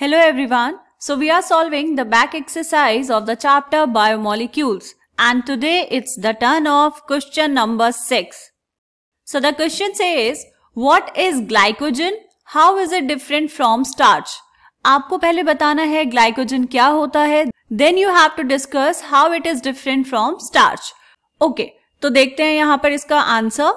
Hello everyone. So we are solving the back exercise of the chapter biomolecules and today it's the turn of question number 6. So the question says what is glycogen? How is it different from starch? आपको पहले बताना है glycogen क्या होता है then you have to discuss how it is different from starch okay तो देखते हैं यहाँ पर इसका answer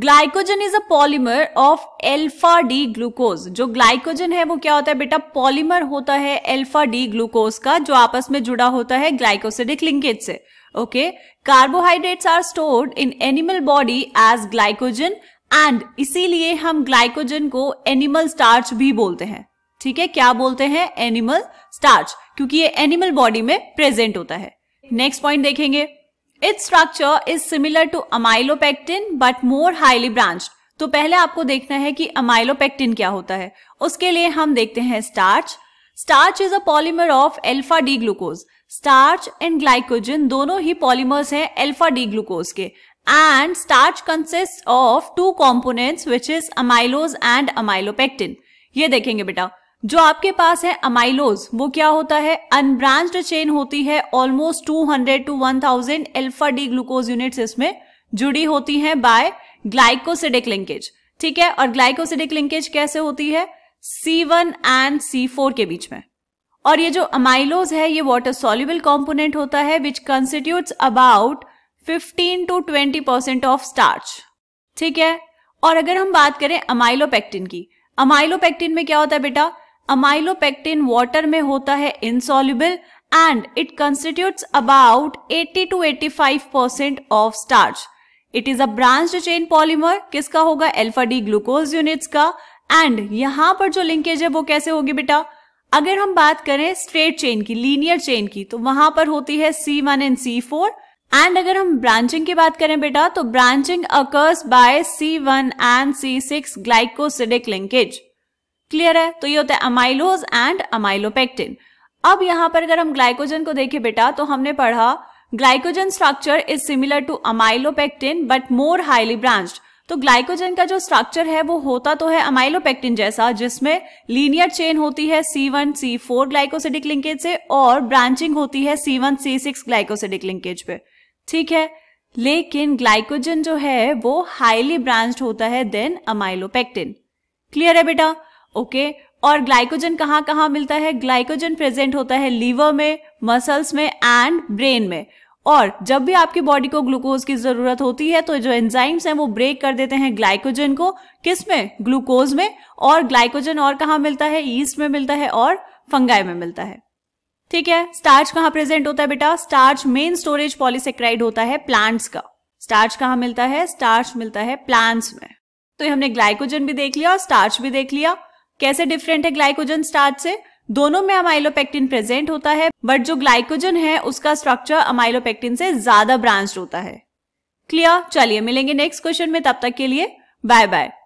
glycogen is a polymer of alpha D glucose जो ग्लाइकोजन है वो क्या होता है बेटा पॉलीमर होता है एल्फा डी ग्लूकोज का जो आपस में जुड़ा होता है ग्लाइकोसिडिक लिंकेज से okay carbohydrates are stored in animal body as glycogen and इसीलिए हम ग्लाइकोजन को एनिमल स्टार्च भी बोलते हैं ठीक है क्या बोलते हैं एनिमल स्टार्च क्योंकि ये एनिमल बॉडी में प्रेजेंट होता है नेक्स्ट पॉइंट देखेंगे its structure is similar to amylopectin but more highly branch तो पहले आपको देखना है कि अमाइलोपेक्टिन क्या होता है उसके लिए हम देखते हैं starch starch is a polymer of alpha D glucose starch and glycogen दोनों ही पॉलीमर्स हैं एल्फा डी ग्लूकोज के and starch consist of two components which is amylose and amylopectin ये देखेंगे बेटा जो आपके पास है अमाइलोज वो क्या होता है अनब्रांच्ड चेन होती है almost 200 to 1000 alpha D glucose units इसमें जुड़ी होती हैं बाय ग्लाइकोसिडिक लिंकेज ठीक है और ग्लाइकोसिडिक लिंकेज कैसे होती है C1 एंड सी के बीच में और ये जो अमाइलोज है ये वाटर सोल्यूबल कॉम्पोनेंट होता है which constitute about 15 to 20 percent of starch ठीक है और अगर हम बात करें अमाइलोपेक्टिन की अमाइलोपेक्टिन में क्या होता है बेटा अमाइलोपेक्टिन वाटर में होता है insoluble and it constitutes about 80 to 85 percent of starch it is a branch chain polymer किसका होगा एल्फा डी ग्लूकोज यूनिट्स का एंड यहां पर जो लिंकेज है वो कैसे होगी बेटा अगर हम बात करें स्ट्रेट चेन की लीनियर चेन की तो वहां पर होती है C one and C four and अगर हम ब्रांचिंग की बात करें बेटा तो branching occurs by C one and C six glycosidic linkage clear है तो ये होता है अमाइलोज एंड अमाइलोपेक्टिन अब यहां पर अगर हम ग्लाइकोजन को देखें बेटा तो हमने पढ़ा glycogen structure is similar to amylopectin but more highly branch तो ग्लाइकोजन का जो स्ट्रक्चर है वो होता तो है अमाइलोपेक्टिन जैसा जिसमें लीनियर चेन होती है C one C four glycosidic linkage से और ब्रांचिंग होती है C one C six glycosidic linkage पे ठीक है लेकिन ग्लाइकोजन जो है वो हाईली ब्रांच होता है देन अमाइलोपेक्टिन क्लियर है बेटा ओके और ग्लाइकोजन कहाँ कहाँ मिलता है ग्लाइकोजन प्रेजेंट होता है लीवर में मसल्स में एंड ब्रेन में और जब भी आपकी बॉडी को ग्लूकोज की जरूरत होती है तो जो एंजाइम्स हैं वो ब्रेक कर देते हैं ग्लाइकोजन को किस में ग्लूकोज में और ग्लाइकोजन और कहाँ मिलता है ईस्ट में मिलता है और फंगाई में मिलता है ठीक है स्टार्च कहाँ प्रेजेंट होता है बेटा स्टार्च मेन स्टोरेज पॉलीसेक्राइड होता है प्लांट्स का स्टार्च कहाँ मिलता है स्टार्च मिलता है प्लांट्स में तो हमने ग्लाइकोजन भी देख लिया और स्टार्च भी देख लिया कैसे डिफरेंट है ग्लाइकोजन स्टार्च से दोनों में अमाइलोपेक्टिन प्रेजेंट होता है बट जो ग्लाइकोजन है उसका स्ट्रक्चर अमाइलोपेक्टिन से ज्यादा ब्रांच होता है क्लियर चलिए मिलेंगे नेक्स्ट क्वेश्चन में तब तक के लिए बाय बाय